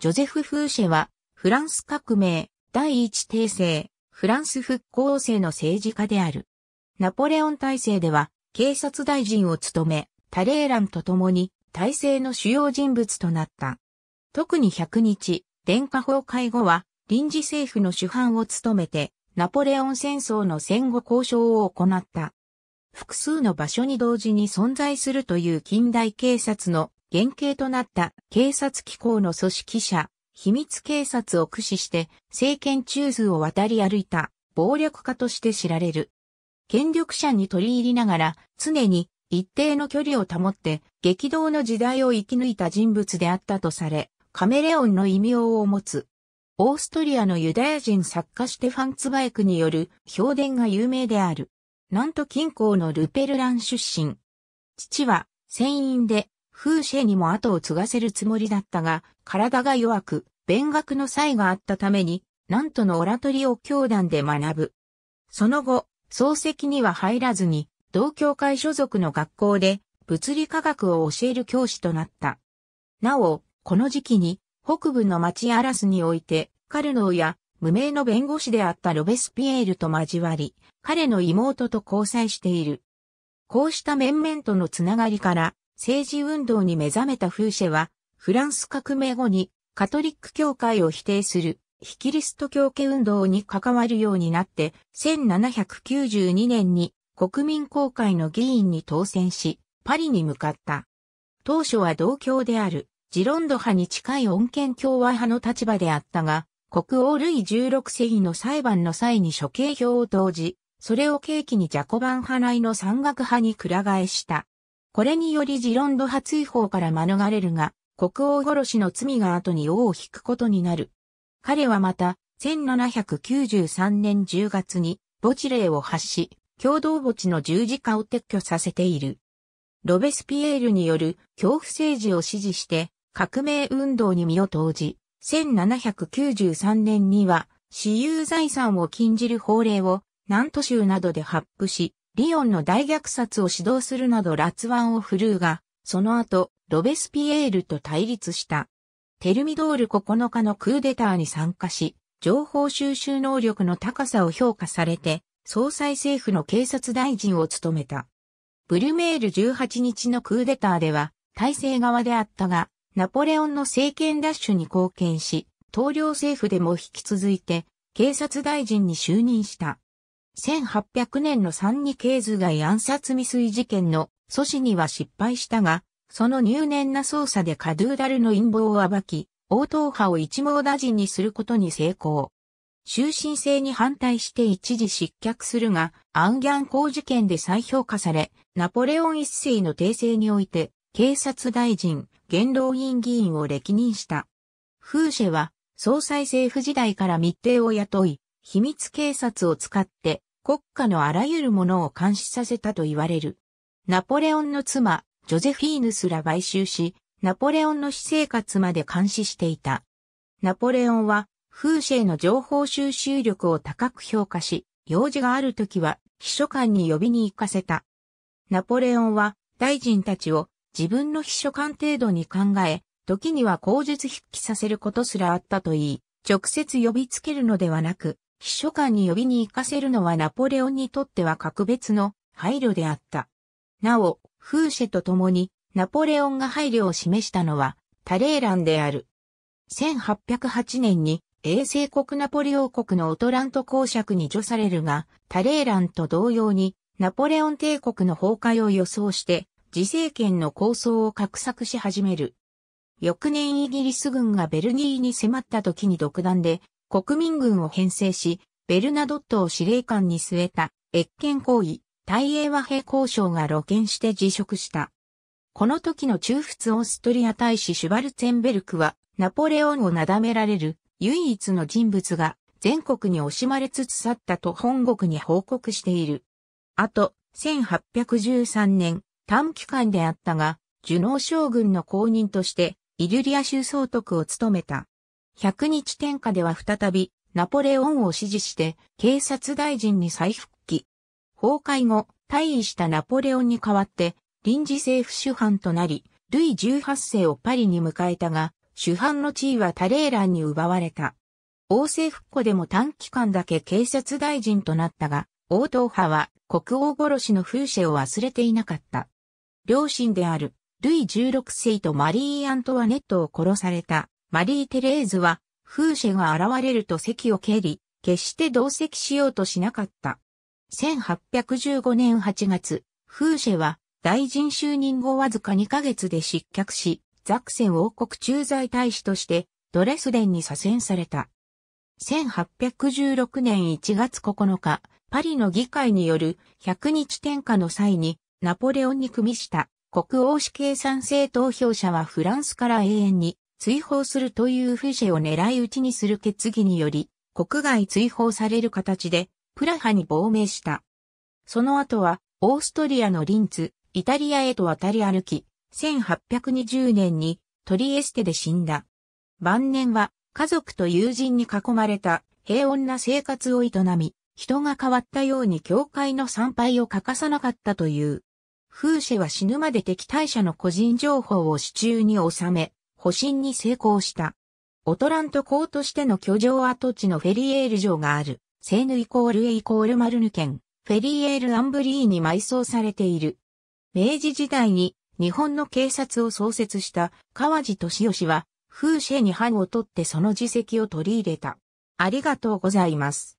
ジョゼフ・フーシェは、フランス革命、第一帝政、フランス復興生の政治家である。ナポレオン体制では、警察大臣を務め、タレーランと共に、体制の主要人物となった。特に100日、電化崩壊後は、臨時政府の主犯を務めて、ナポレオン戦争の戦後交渉を行った。複数の場所に同時に存在するという近代警察の原型となった警察機構の組織者、秘密警察を駆使して政権中枢を渡り歩いた暴力家として知られる。権力者に取り入りながら常に一定の距離を保って激動の時代を生き抜いた人物であったとされ、カメレオンの異名を持つ。オーストリアのユダヤ人作家ステファン・ツバイクによる評伝が有名である。なんと近郊のルペルラン出身。父は船員でフーシェにも後を継がせるつもりだったが、体が弱く、勉学の才があったために、なんとのオラトリを教団で学ぶ。その後、漱石には入らずに、同教会所属の学校で、物理科学を教える教師となった。なお、この時期に、北部の町アラスにおいて、カルノーや、無名の弁護士であったロベスピエールと交わり、彼の妹と交際している。こうした面々とのつながりから、政治運動に目覚めたフーシェは、フランス革命後にカトリック教会を否定するヒキリスト教家運動に関わるようになって、1792年に国民公会の議員に当選し、パリに向かった。当初は同郷であるジロンド派に近い恩健共和派の立場であったが、国王ルイ16世紀の裁判の際に処刑票を投じ、それを契機にジャコバン派内の山岳派に倶替えした。これによりジロンド派追放から免れるが、国王殺しの罪が後に王を引くことになる。彼はまた、1793年10月に墓地令を発し、共同墓地の十字架を撤去させている。ロベスピエールによる恐怖政治を支持して革命運動に身を投じ、1793年には私有財産を禁じる法令を南都州などで発布し、リオンの大虐殺を指導するなど辣腕を振るうが、その後、ロベスピエールと対立した。テルミドール9日のクーデターに参加し、情報収集能力の高さを評価されて、総裁政府の警察大臣を務めた。ブルメール18日のクーデターでは、体制側であったが、ナポレオンの政権奪取に貢献し、統領政府でも引き続いて、警察大臣に就任した。1800年の三二系図外暗殺未遂事件の阻止には失敗したが、その入念な捜査でカドゥーダルの陰謀を暴き、応答派を一網打尽にすることに成功。終身制に反対して一時失脚するが、アンギャン公事件で再評価され、ナポレオン一世の訂正において、警察大臣、元老院議員を歴任した。フーシェは、総裁政府時代から密偵を雇い、秘密警察を使って国家のあらゆるものを監視させたと言われる。ナポレオンの妻、ジョゼフィーヌすら買収し、ナポレオンの私生活まで監視していた。ナポレオンは、風シェの情報収集力を高く評価し、用事がある時は秘書官に呼びに行かせた。ナポレオンは大臣たちを自分の秘書官程度に考え、時には口述筆記させることすらあったといい、直接呼びつけるのではなく、秘書官に呼びに行かせるのはナポレオンにとっては格別の配慮であった。なお、フーシェと共にナポレオンが配慮を示したのはタレーランである。1808年に永世国ナポレオン国のオトラント公爵に除されるが、タレーランと同様にナポレオン帝国の崩壊を予想して自政権の構想を画策し始める。翌年イギリス軍がベルギーに迫った時に独断で国民軍を編成し、ベルナドットを司令官に据えた、越権行為、大英和平交渉が露見して辞職した。この時の中仏オーストリア大使シュバルツェンベルクは、ナポレオンをなだめられる唯一の人物が全国に惜しまれつつ去ったと本国に報告している。あと、1813年、短期間であったが、ジュノー将軍の公認として、イリュリア州総督を務めた。100日天下では再び、ナポレオンを支持して、警察大臣に再復帰。崩壊後、退位したナポレオンに代わって、臨時政府主犯となり、ルイ18世をパリに迎えたが、主犯の地位はタレーランに奪われた。王政復古でも短期間だけ警察大臣となったが、王党派は国王殺しの風車を忘れていなかった。両親であるルイ16世とマリー・アントワネットを殺されたマリー・テレーズは、フーシェが現れると席を蹴り、決して同席しようとしなかった。1815年8月、フーシェは大臣就任後わずか2ヶ月で失脚し、ザクセン王国駐在大使としてドレスデンに左遷された。1816年1月9日、パリの議会による100日転下の際にナポレオンに組みした国王死刑賛成投票者はフランスから永遠に追放するというフィシェを狙い撃ちにする決議により、国外追放される形で、プラハに亡命した。その後は、オーストリアのリンツ、イタリアへと渡り歩き、1820年にトリエステで死んだ。晩年は家族と友人に囲まれた平穏な生活を営み、人が変わったように教会の参拝を欠かさなかったという。フーシェは死ぬまで敵対者の個人情報を手中に収め、保身に成功した。オトラント港としての居城跡地のフェリエール城がある、セーヌイコールエイコールマルヌ県、フェリエールアンブリーに埋葬されている。明治時代に日本の警察を創設した川地敏義は、風車に藩を取ってその自責を取り入れた。ありがとうございます。